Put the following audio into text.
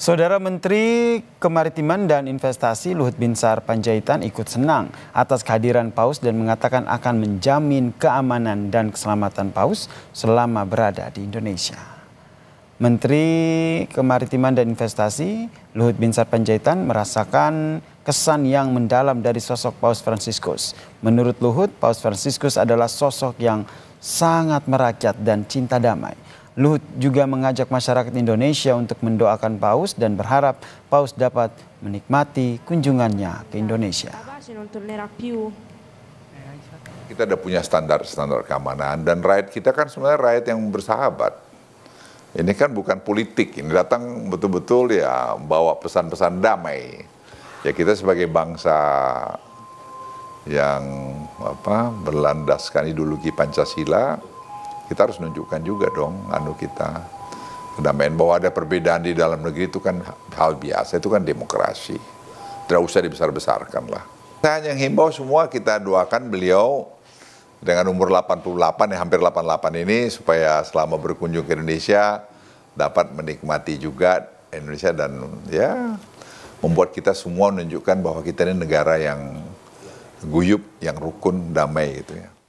Saudara Menteri Kemaritiman dan Investasi Luhut Binsar Panjaitan ikut senang atas kehadiran PAUS dan mengatakan akan menjamin keamanan dan keselamatan PAUS selama berada di Indonesia. Menteri Kemaritiman dan Investasi Luhut Binsar Panjaitan merasakan kesan yang mendalam dari sosok Paus Franciscus. Menurut Luhut, Paus Franciscus adalah sosok yang sangat merakyat dan cinta damai. Luhut juga mengajak masyarakat Indonesia untuk mendoakan Paus dan berharap Paus dapat menikmati kunjungannya ke Indonesia. Kita ada punya standar-standar keamanan dan rakyat kita kan sebenarnya rakyat yang bersahabat. Ini kan bukan politik, ini datang betul-betul ya bawa pesan-pesan damai. Ya kita sebagai bangsa yang apa berlandaskan ideologi Pancasila, kita harus nunjukkan juga dong anu kita kedamaian nah, bahwa ada perbedaan di dalam negeri itu kan hal biasa, itu kan demokrasi. Tidak usah dibesar-besarkan lah. Saya hanya himbau semua kita doakan beliau dengan umur 88 ya hampir 88 ini supaya selama berkunjung ke Indonesia dapat menikmati juga Indonesia dan ya membuat kita semua menunjukkan bahwa kita ini negara yang guyup yang rukun damai gitu ya